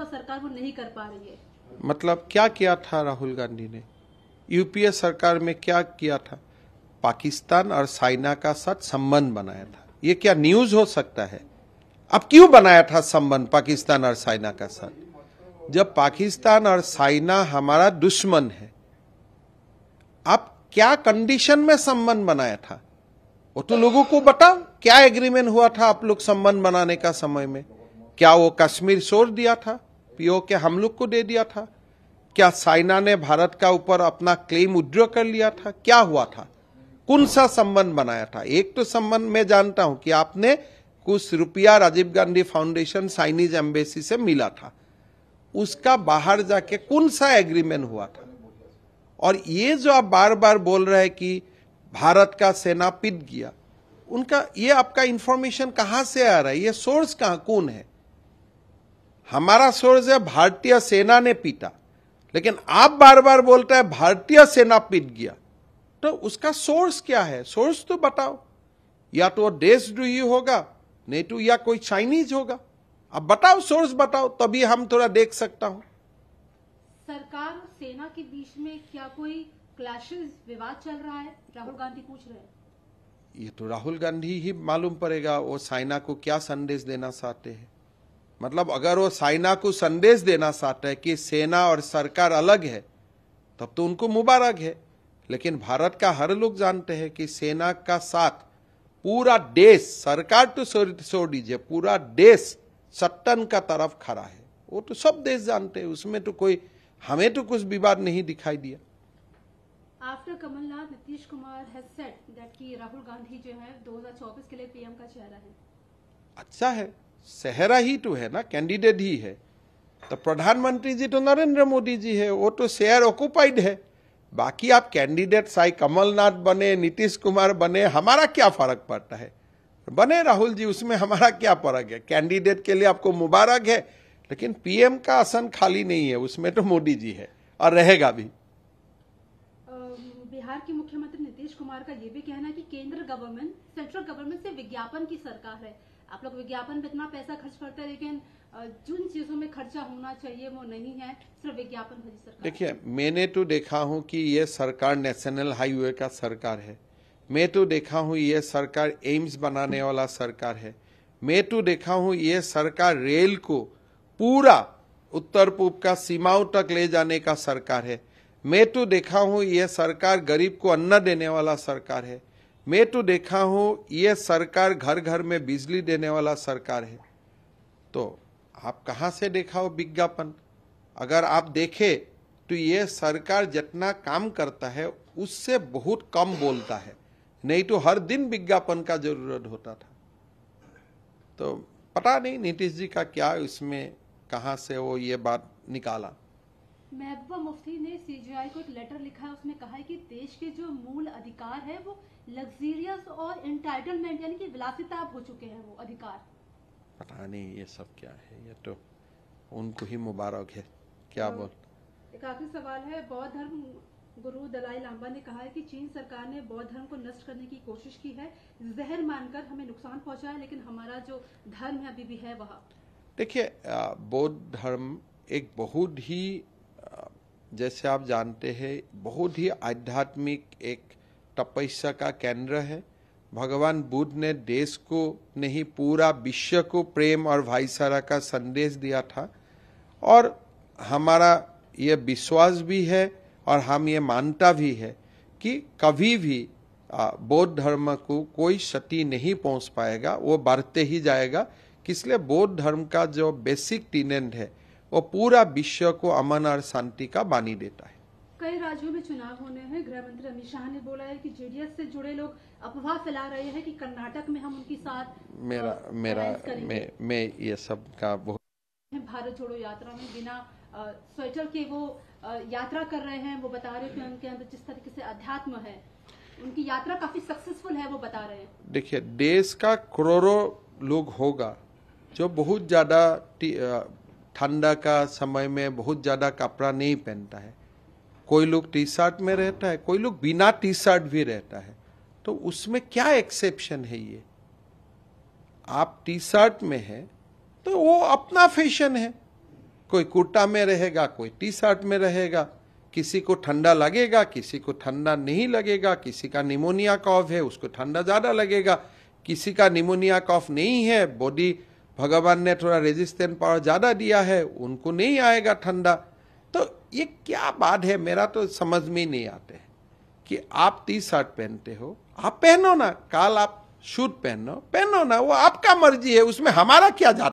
तो सरकार वो नहीं कर पा रही है मतलब क्या किया था राहुल गांधी ने यूपीए सरकार में क्या किया था पाकिस्तान और साइना का साथ संबंध बनाया था ये क्या न्यूज हो सकता है अब क्यों बनाया था संबंध पाकिस्तान और साइना का साथ जब पाकिस्तान और साइना हमारा दुश्मन है आप क्या कंडीशन में संबंध बनाया था वो तो लोगों को बताओ क्या एग्रीमेंट हुआ था आप लोग संबंध बनाने का समय में क्या वो कश्मीर छोड़ दिया था डब्ल्यू के हम लोग को दे दिया था क्या साइना ने भारत का ऊपर अपना क्लेम उड्र कर लिया था क्या हुआ था कौन सा संबंध बनाया था एक तो संबंध मैं जानता हूं कि आपने कुछ रुपया Rajiv Gandhi foundation Chinese embassy से मिला था उसका बाहर जाके कौन सा एग्रीमेंट हुआ था और ये जो आप बार बार बोल रहे हैं कि भारत का सेना पिट गया उनका ये आपका इंफॉर्मेशन कहां से आ रहा है ये सोर्स कहा कौन है हमारा सोर्स है भारतीय सेना ने पीटा लेकिन आप बार बार बोलते हैं भारतीय सेना पीट गया तो उसका सोर्स क्या है सोर्स तो बताओ या तो देशद्रोही होगा नहीं तो या कोई चाइनीज होगा अब बताओ सोर्स बताओ तभी हम थोड़ा देख सकता हूं सरकार सेना के बीच में क्या कोई क्लैशेस विवाद चल रहा है राहुल गांधी पूछ रहे हैं ये तो राहुल गांधी ही मालूम पड़ेगा वो साइना को क्या संदेश देना चाहते हैं मतलब अगर वो साइना को संदेश देना चाहते है कि सेना और सरकार अलग है तब तो उनको मुबारक है लेकिन भारत का हर लोग जानते हैं कि सेना का साथ पूरा देश सरकार तो छोड़ दीजिए पूरा देश सट्टन का तरफ खड़ा है वो तो सब देश जानते हैं उसमें तो कोई हमें तो कुछ विवाद नहीं दिखाई दिया after Kamal Nath Nitish Kumar has that कि राहुल गांधी जो है 2024 के लिए पीएम का चेहरा है अच्छा है चेहरा ही तो है ना कैंडिडेट ही है तो प्रधानमंत्री जी तो नरेंद्र मोदी जी है वो तो शेयर ऑक्यूपाइड है बाकी आप कैंडिडेट साई कमलनाथ बने नीतीश कुमार बने हमारा क्या फर्क पड़ता है बने राहुल जी उसमें हमारा क्या फर्क है कैंडिडेट के लिए आपको मुबारक है लेकिन पीएम का आसन खाली नहीं है उसमें तो मोदी जी है और रहेगा भी बिहार के मुख्यमंत्री नीतीश कुमार का ये भी कहना है कि केंद्र गवर्नमेंट सेंट्रल गवर्नमेंट से विज्ञापन की सरकार है आप लोग विज्ञापन पे इतना पैसा खर्च करते हैं लेकिन जिन चीजों में खर्चा होना चाहिए वो नहीं है सिर्फ विज्ञापन देखिए मैंने तो देखा हूँ कि ये सरकार नेशनल हाईवे का सरकार है मैं तो देखा हूँ ये सरकार एम्स बनाने वाला सरकार है मैं तो देखा हूँ ये सरकार रेल को पूरा उत्तर पूर्व का सीमाओं तक ले जाने का सरकार है मैं तो देखा हूँ ये सरकार गरीब को अन्न देने वाला सरकार है मैं तो देखा हूं ये सरकार घर घर में बिजली देने वाला सरकार है तो आप कहाँ से देखा हो विज्ञापन अगर आप देखे तो ये सरकार जितना काम करता है उससे बहुत कम बोलता है नहीं तो हर दिन विज्ञापन का जरूरत होता था तो पता नहीं नीतीश जी का क्या इसमें कहाँ से वो ये बात निकाला महबूबा मुफ्ती ने सीजीआई को एक लेटर लिखा है उसमें कहा है कि देश के जो मूल अधिकार है वो लग्जीरियस और इंटाइटलमेंट यानी कि विलासिताब हो चुके हैं वो अधिकार पता नहीं ये सब क्या है ये तो उनको ही मुबारक है क्या तो, बोल एक आखिरी सवाल है बौद्ध धर्म गुरु दलाई लामा ने कहा है कि चीन सरकार ने बौद्ध धर्म को नष्ट करने की कोशिश की है जहर मानकर हमें नुकसान पहुंचा है लेकिन हमारा जो धर्म है अभी भी है वह देखिए बौद्ध धर्म एक बहुत ही जैसे आप जानते हैं बहुत ही आध्यात्मिक एक तपस्या का केंद्र है भगवान बुद्ध ने देश को नहीं पूरा विश्व को प्रेम और भाईचारा का संदेश दिया था और हमारा ये विश्वास भी है और हम ये मानता भी है कि कभी भी बौद्ध धर्म को कोई क्षति नहीं पहुंच पाएगा वो बढ़ते ही जाएगा किसलिए बौद्ध धर्म का जो बेसिक टीनेंट है वो पूरा विश्व को अमन और शांति का बानी देता है कई राज्यों में चुनाव होने हैं गृह मंत्री अमित शाह ने बोला है कि जेडीएस से जुड़े लोग अफवाह फैला रहे हैं कि कर्नाटक में हम उनके साथ मेरा तो मेरा मैं मैं ये सब का बहुत भारत जोड़ो यात्रा में बिना स्वेटर के वो यात्रा कर रहे हैं वो बता रहे हैं कि उनके अंदर जिस तरीके से अध्यात्म है उनकी यात्रा काफी सक्सेसफुल है वो बता रहे हैं देखिए देश का करोड़ों लोग होगा जो बहुत ज्यादा ठंडा का समय में बहुत ज़्यादा कपड़ा नहीं पहनता है कोई लोग टी शर्ट में रहता है कोई लोग बिना टी शर्ट भी रहता है तो उसमें क्या एक्सेप्शन है ये आप टी शर्ट में है तो वो अपना फैशन है कोई कुर्ता में रहेगा कोई टी शर्ट में रहेगा किसी को ठंडा लगेगा किसी को ठंडा नहीं लगेगा किसी का निमोनिया कॉफ है उसको ठंडा ज़्यादा लगेगा किसी का निमोनिया कॉफ नहीं है बॉडी भगवान ने थोड़ा रेजिस्टेंट पावर ज़्यादा दिया है उनको नहीं आएगा ठंडा तो ये क्या बात है मेरा तो समझ में नहीं आते है कि आप टी शर्ट पहनते हो आप पहनो ना काल आप शूट पहनो पहनो ना वो आपका मर्जी है उसमें हमारा क्या जाता